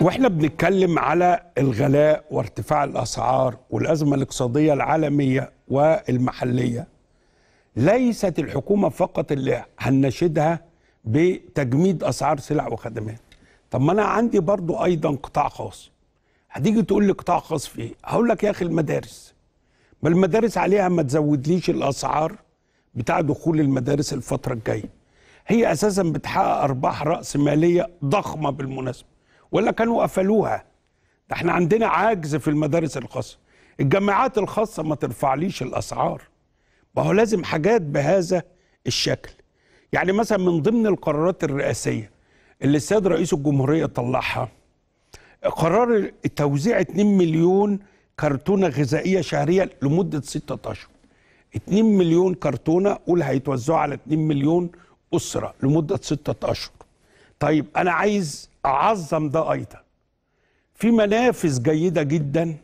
واحنا بنتكلم على الغلاء وارتفاع الاسعار والازمه الاقتصاديه العالميه والمحليه ليست الحكومه فقط اللي هنشدها بتجميد اسعار سلع وخدمات طب ما انا عندي برضو ايضا قطاع خاص هتيجي تقول لي قطاع خاص في ايه هقول لك يا اخي المدارس ما المدارس عليها ما تزودليش الاسعار بتاع دخول المدارس الفتره الجايه هي اساسا بتحقق ارباح راس ماليه ضخمه بالمناسبه ولا كانوا قفلوها ده احنا عندنا عجز في المدارس الخاصه الجامعات الخاصه ما ترفعليش الاسعار ما هو لازم حاجات بهذا الشكل يعني مثلا من ضمن القرارات الرئاسيه اللي السيد رئيس الجمهوريه طلعها قرار توزيع 2 مليون كرتونه غذائيه شهريه لمده 6 اشهر 2 مليون كرتونه قول هيتوزعوا على 2 مليون اسره لمده 6 اشهر طيب انا عايز اعظم ده ايضا في منافذ جيده جدا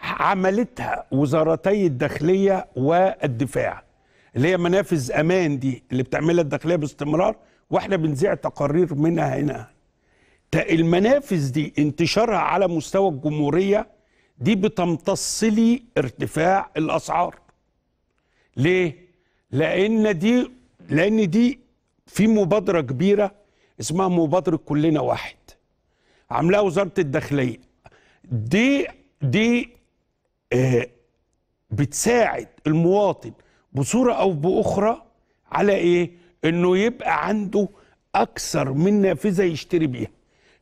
عملتها وزارتي الداخليه والدفاع اللي هي منافذ امان دي اللي بتعملها الداخليه باستمرار واحنا بنذيع تقارير منها هنا المنافذ دي انتشارها على مستوى الجمهوريه دي بتمتص لي ارتفاع الاسعار ليه لان دي لان دي في مبادره كبيره اسمها مبادره كلنا واحد عاملاها وزاره الداخليه دي دي آه بتساعد المواطن بصوره او باخرى على ايه انه يبقى عنده اكثر من نافذه يشتري بيها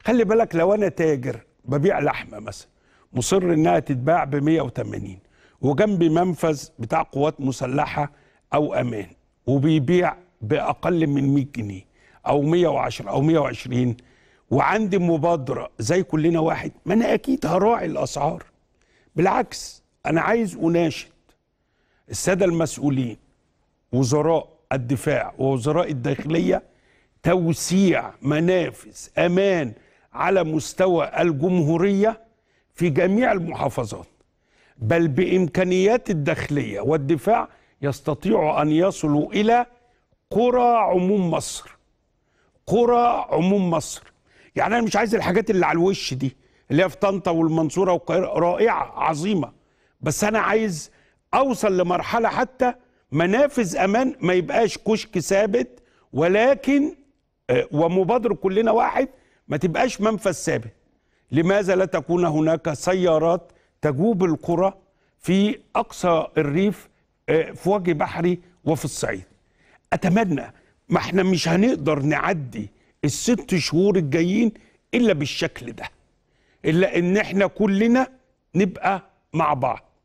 خلي بالك لو انا تاجر ببيع لحمه مثلا مصر انها تتباع ب 180 وجنبي منفذ بتاع قوات مسلحه او امان وبيبيع باقل من 100 جنيه او 110 او 120 وعندي مبادره زي كلنا واحد ما انا اكيد هراعي الاسعار بالعكس انا عايز اناشد الساده المسؤولين وزراء الدفاع ووزراء الداخليه توسيع منافذ امان على مستوى الجمهوريه في جميع المحافظات بل بامكانيات الداخليه والدفاع يستطيعوا ان يصلوا الى قرى عموم مصر قرى عموم مصر يعني انا مش عايز الحاجات اللي على الوش دي اللي هي في طنطا والمنصوره والقاهره رائعه عظيمه بس انا عايز اوصل لمرحله حتى منافذ امان ما يبقاش كشك ثابت ولكن آه، ومبادر كلنا واحد ما تبقاش منفذ ثابت لماذا لا تكون هناك سيارات تجوب القرى في اقصى الريف آه، في وجه بحري وفي الصعيد اتمنى ما احنا مش هنقدر نعدي الست شهور الجايين الا بالشكل ده الا ان احنا كلنا نبقى مع بعض